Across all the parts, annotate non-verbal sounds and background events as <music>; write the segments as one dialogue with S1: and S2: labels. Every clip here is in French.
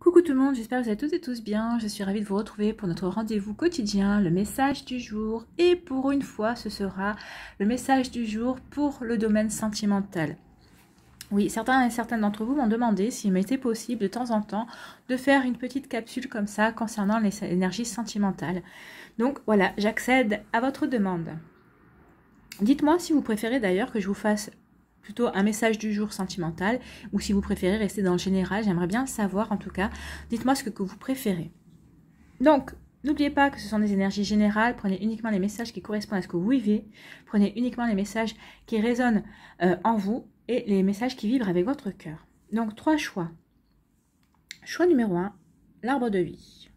S1: Coucou tout le monde, j'espère que vous êtes toutes et tous bien. Je suis ravie de vous retrouver pour notre rendez-vous quotidien, le message du jour. Et pour une fois, ce sera le message du jour pour le domaine sentimental. Oui, certains et certaines d'entre vous m'ont demandé s'il m'était possible de temps en temps de faire une petite capsule comme ça concernant l'énergie sentimentale. Donc voilà, j'accède à votre demande. Dites-moi si vous préférez d'ailleurs que je vous fasse plutôt un message du jour sentimental ou si vous préférez rester dans le général. J'aimerais bien savoir en tout cas. Dites-moi ce que, vous préférez. Donc, N'oubliez pas que ce sont des énergies générales, prenez uniquement les messages qui correspondent à ce que vous vivez, prenez uniquement les messages qui résonnent euh, en vous et les messages qui vibrent avec votre cœur. Donc trois choix. Choix numéro un, l'arbre de vie.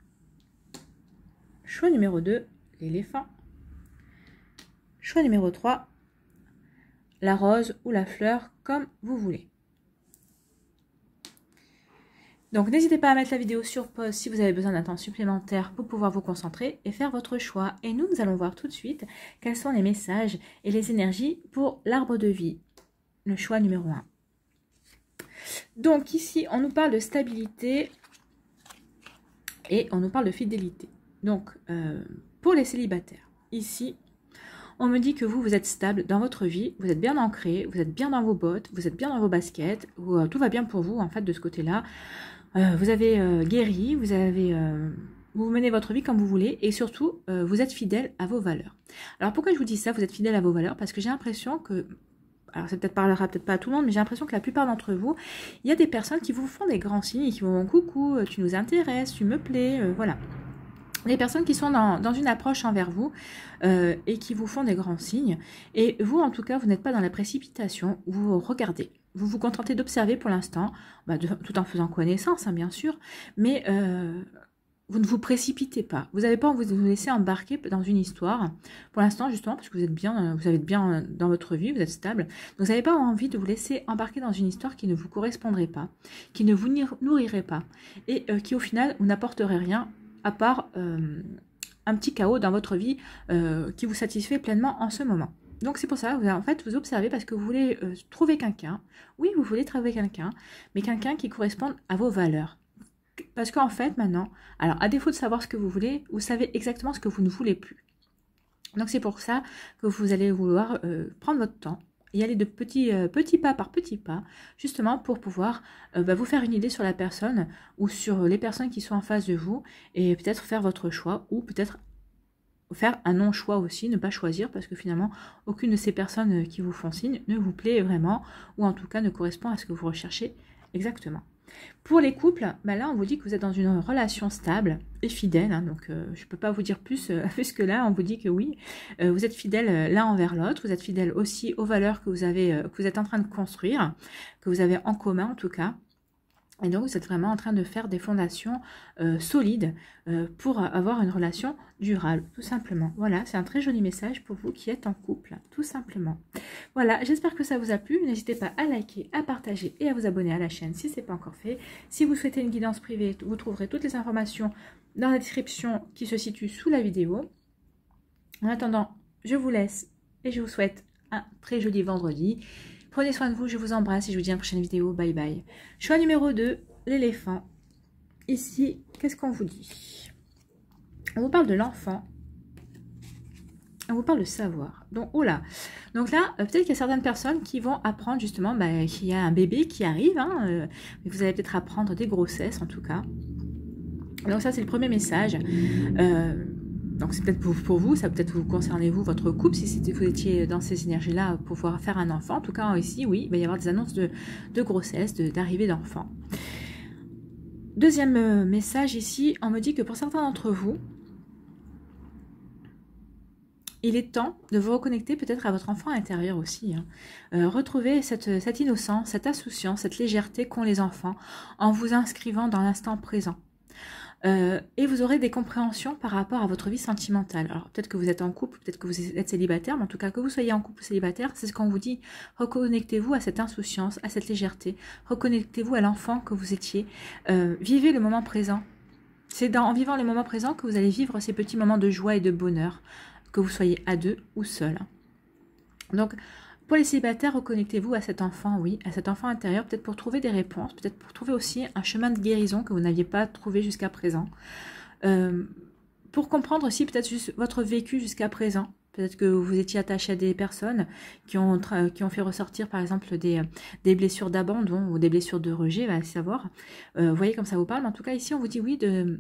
S1: Choix numéro 2, l'éléphant. Choix numéro 3, la rose ou la fleur, comme vous voulez. Donc n'hésitez pas à mettre la vidéo sur pause si vous avez besoin d'un temps supplémentaire pour pouvoir vous concentrer et faire votre choix. Et nous, nous allons voir tout de suite quels sont les messages et les énergies pour l'arbre de vie, le choix numéro 1. Donc ici, on nous parle de stabilité et on nous parle de fidélité. Donc euh, pour les célibataires, ici, on me dit que vous, vous êtes stable dans votre vie, vous êtes bien ancré, vous êtes bien dans vos bottes, vous êtes bien dans vos baskets, euh, tout va bien pour vous en fait de ce côté-là. Euh, vous avez euh, guéri, vous avez... vous menez votre vie comme vous voulez et surtout, vous êtes fidèle à vos valeurs. Alors pourquoi je vous dis ça, vous êtes fidèle à vos valeurs Parce que j'ai l'impression que alors ça peut-être parlera peut-être pas à tout le monde, mais j'ai l'impression que la plupart d'entre vous, il y a des personnes qui vous font des grands signes et qui vous vont coucou, tu nous intéresses, tu me plais, voilà les personnes qui sont dans, une approche envers vous euh, et qui vous font des grands signes. Et vous, en tout cas, vous n'êtes pas dans la précipitation, vous regardez. Vous vous contentez d'observer pour l'instant, bah, tout en faisant connaissance, hein, bien sûr, mais euh, vous ne vous précipitez pas. Vous n'avez pas envie de vous laisser embarquer dans une histoire, pour l'instant, justement, parce que vous êtes bien, euh, vous bien dans votre vie, vous êtes stable. vous n'avez pas envie de vous laisser embarquer dans une histoire qui ne vous correspondrait pas, qui ne vous nourrirait pas, et qui, au final, vous n'apporterait rien à part euh, un petit chaos dans votre vie euh, qui vous satisfait pleinement en ce moment. Donc c'est pour ça, vous, en fait, vous observez parce que vous voulez euh, trouver quelqu'un. Oui, vous voulez trouver quelqu'un, mais quelqu'un qui corresponde à vos valeurs. Parce qu'en fait, maintenant, alors à défaut de savoir ce que vous voulez, vous savez exactement ce que vous ne voulez plus. Donc c'est pour ça que vous allez vouloir prendre votre temps, et aller de petits, euh, pas par petits pas, justement pour pouvoir euh, bah, vous faire une idée sur la personne ou sur les personnes qui sont en face de vous et peut-être faire votre choix ou peut-être faire un non-choix aussi, ne pas choisir parce que finalement aucune de ces personnes qui vous font signe ne vous plaît vraiment ou en tout cas ne correspond à ce que vous recherchez exactement. Pour les couples, bah là, on vous dit que vous êtes dans une relation stable et fidèle. Hein, donc, euh, je ne peux pas vous dire plus, euh, <laughs> puisque que là, on vous dit que oui, euh, vous êtes fidèle l'un envers l'autre. Vous êtes fidèle aussi aux valeurs que vous, avez, que vous êtes en train de construire, que vous avez en commun en tout cas. Et donc, vous êtes vraiment en train de faire des fondations euh, solides euh, pour avoir une relation durable, tout simplement. Voilà, c'est un très joli message pour vous qui êtes en couple, tout simplement. Voilà, j'espère que ça vous a plu. N'hésitez pas à liker, à partager et à vous abonner à la chaîne si ce n'est pas encore fait. Si vous souhaitez une guidance privée, vous trouverez toutes les informations dans la description qui se situe sous la vidéo. En attendant, je vous laisse et je vous souhaite un très joli vendredi. Prenez soin de vous, je vous embrasse et je vous dis à la prochaine vidéo. Bye bye. Choix numéro 2, l'éléphant. Ici, qu'est-ce qu'on vous dit On vous parle de l'enfant. On vous parle de savoir. Donc, oh là Donc là, euh, peut-être qu'il y a certaines personnes qui vont apprendre justement bah, qu'il y a un bébé qui arrive. Hein, euh, vous allez peut-être apprendre des grossesses en tout cas. Donc ça, c'est le premier message. Euh, donc c'est peut-être pour, vous, ça peut-être vous concernez vous, votre couple, si vous étiez dans ces énergies-là pour pouvoir faire un enfant. En tout cas, ici, oui, il va y avoir des annonces de, grossesse, d'arrivée d'enfants. Deuxième euh, message ici, on me dit que pour certains d'entre vous, il est temps de vous reconnecter peut-être à votre enfant intérieur aussi. Hein. Euh, retrouver retrouvez cette, cette innocence, cette insouciance, cette légèreté qu'ont les enfants en vous inscrivant dans l'instant présent. Euh, et vous aurez des compréhensions par rapport à votre vie sentimentale. Alors peut-être que vous êtes en couple, peut-être que vous êtes célibataire, mais en tout cas que vous soyez en couple ou célibataire, c'est ce qu'on vous dit. Reconnectez-vous à cette insouciance, à cette légèreté, reconnectez-vous à l'enfant que vous étiez, euh, vivez le moment présent. C'est en vivant le moment présent que vous allez vivre ces petits moments de joie et de bonheur, que vous soyez à deux ou seul. Donc pour les célibataires, reconnectez-vous à cet enfant, oui, à cet enfant intérieur, peut-être pour trouver des réponses, peut-être pour trouver aussi un chemin de guérison que vous n'aviez pas trouvé jusqu'à présent. Euh, pour comprendre aussi peut-être votre vécu jusqu'à présent, Peut-être que vous étiez attaché à des personnes qui ont, qui ont fait ressortir, par exemple, des, blessures d'abandon ou des blessures de rejet, va savoir. Euh, vous voyez comme ça vous parle. En tout cas, ici, on vous dit oui de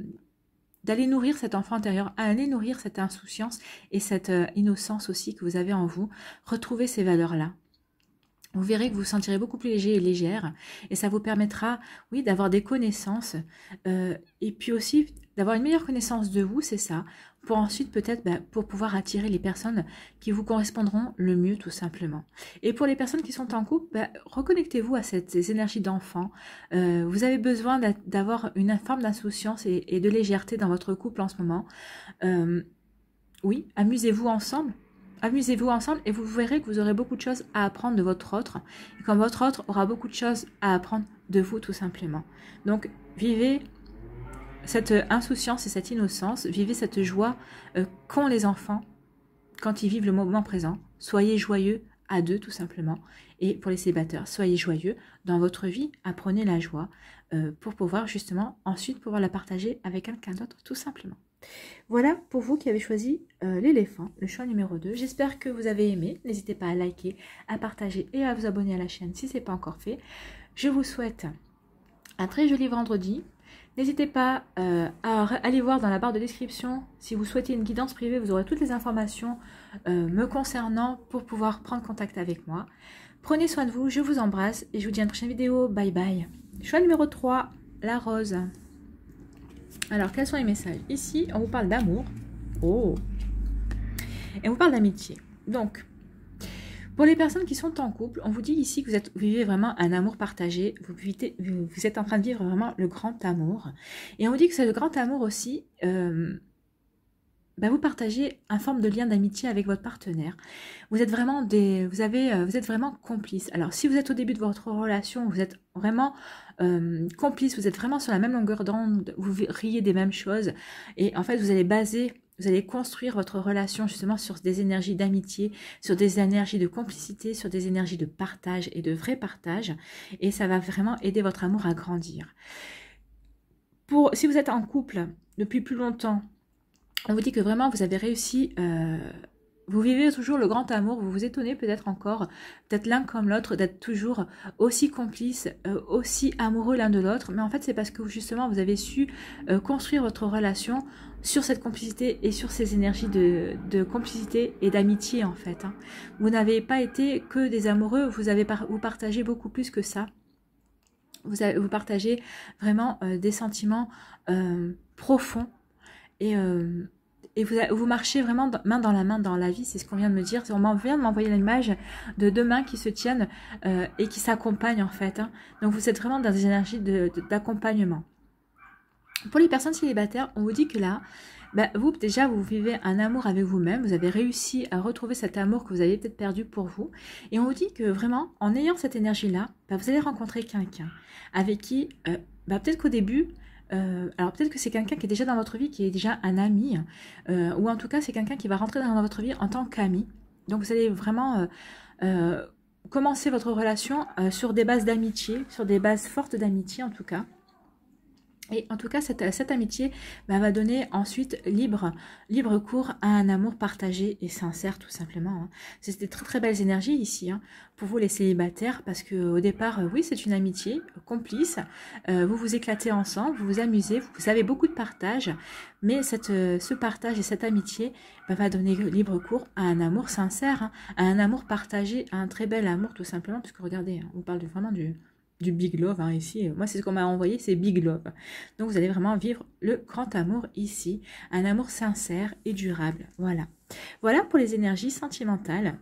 S1: d'aller nourrir cet enfant intérieur, aller nourrir cette insouciance et cette euh, innocence aussi que vous avez en vous. retrouver ces valeurs-là vous verrez que vous vous sentirez beaucoup plus léger et légère et ça vous permettra, oui, d'avoir des connaissances euh, et puis aussi d'avoir une meilleure connaissance de vous, c'est ça, pour ensuite peut-être bah, pour pouvoir attirer les personnes qui vous correspondront le mieux tout simplement. Et pour les personnes qui sont en couple, bah, reconnectez-vous à cette, ces énergies d'enfant. Euh, vous avez besoin d'avoir une forme d'insouciance et, de légèreté dans votre couple en ce moment. Euh, oui, amusez-vous ensemble, amusez-vous ensemble et vous verrez que vous aurez beaucoup de choses à apprendre de votre autre. Et quand votre autre aura beaucoup de choses à apprendre de vous, tout simplement. Donc, vivez cette insouciance et cette innocence, vivez cette joie euh, qu'ont les enfants quand ils vivent le moment présent. Soyez joyeux à deux, tout simplement. Et pour les célibataires, soyez joyeux dans votre vie, apprenez la joie euh, pour pouvoir justement ensuite pouvoir la partager avec quelqu'un d'autre, tout simplement. Voilà pour vous qui avez choisi euh, l'éléphant, le choix numéro 2. J'espère que vous avez aimé. N'hésitez pas à liker, à partager et à vous abonner à la chaîne si ce n'est pas encore fait. Je vous souhaite un très joli vendredi. N'hésitez pas euh, à aller voir dans la barre de description si vous souhaitez une guidance privée, vous aurez toutes les informations euh, me concernant pour pouvoir prendre contact avec moi. Prenez soin de vous, je vous embrasse et je vous dis à une prochaine vidéo. Bye bye. Choix numéro 3, la rose. Alors, quels sont les messages Ici, on vous parle d'amour. Oh Et on vous parle d'amitié. Donc, pour les personnes qui sont en couple, on vous dit ici que vous, vivez vraiment un amour partagé, vous, êtes en train de vivre vraiment le grand amour. Et on vous dit que c'est le grand amour aussi, euh, bah, vous partagez un forme de lien d'amitié avec votre partenaire. Vous êtes vraiment des, vous avez, euh, vous êtes vraiment complice. Alors si vous êtes au début de votre relation, vous êtes vraiment euh, complice, vous êtes vraiment sur la même longueur d'onde, vous riez des mêmes choses, et en fait vous allez baser vous allez construire votre relation justement sur des énergies d'amitié, sur des énergies de complicité, sur des énergies de partage et de vrai partage. Et ça va vraiment aider votre amour à grandir. Pour, si vous êtes en couple depuis plus longtemps, on vous dit que vraiment vous avez réussi, euh, vous vivez toujours le grand amour, vous vous étonnez peut-être encore, peut-être l'un comme l'autre, d'être toujours aussi complices, euh, aussi amoureux l'un de l'autre, mais en fait c'est parce que justement vous avez su euh, construire votre relation sur cette complicité et sur ces énergies de, complicité et d'amitié en fait. Hein. Vous n'avez pas été que des amoureux, vous avez vous partagez beaucoup plus que ça. Vous, avez, vous partagez vraiment des sentiments profonds et, euh, vous, marchez vraiment main dans la main dans la vie, c'est ce qu'on vient de me dire. On vient de m'envoyer l'image de deux mains qui se tiennent euh, et qui s'accompagnent en fait. Hein. Donc vous êtes vraiment dans des énergies d'accompagnement. pour les personnes célibataires, on vous dit que là, bah, vous déjà, vous vivez un amour avec vous-même, vous avez réussi à retrouver cet amour que vous avez peut-être perdu pour vous. Et on vous dit que vraiment, en ayant cette énergie-là, bah, vous allez rencontrer quelqu'un avec qui, euh, bah, peut-être qu'au début, euh, alors peut-être que c'est quelqu'un qui est déjà dans votre vie, qui est déjà un ami, euh, ou en tout cas c'est quelqu'un qui va rentrer dans votre vie en tant qu'ami. Donc vous allez vraiment euh, commencer votre relation sur des bases d'amitié, sur des bases fortes d'amitié en tout cas. Et en tout cas, cette, amitié bah, va donner ensuite libre, cours à un amour partagé et sincère, tout simplement. Hein. C'est des très très belles énergies ici hein, pour vous les célibataires, parce que au départ, euh, oui, c'est une amitié euh, complice. Euh, vous vous éclatez ensemble, vous vous amusez, vous avez beaucoup de partage, mais cette, ce partage et cette amitié bah, va donner libre cours à un amour sincère, hein, à un amour partagé, à un très bel amour, tout simplement, puisque regardez, on parle vraiment du, du Big Love hein, ici. Moi, c'est ce qu'on m'a envoyé, c'est Big Love. Donc, vous allez vraiment vivre le grand amour ici, un amour sincère et durable. Voilà. Voilà pour les énergies sentimentales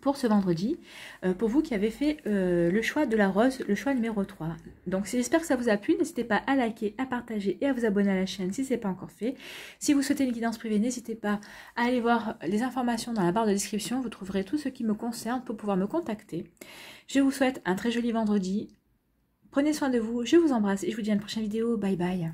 S1: pour ce vendredi, euh, pour vous qui avez fait euh, le choix de la rose, le choix numéro 3. Donc j'espère que ça vous a plu, n'hésitez pas à liker, à partager et à vous abonner à la chaîne si ce n'est pas encore fait. Si vous souhaitez une guidance privée, n'hésitez pas à aller voir les informations dans la barre de description, vous trouverez tout ce qui me concerne pour pouvoir me contacter. Je vous souhaite un très joli vendredi, prenez soin de vous, je vous embrasse et je vous dis à une prochaine vidéo, bye bye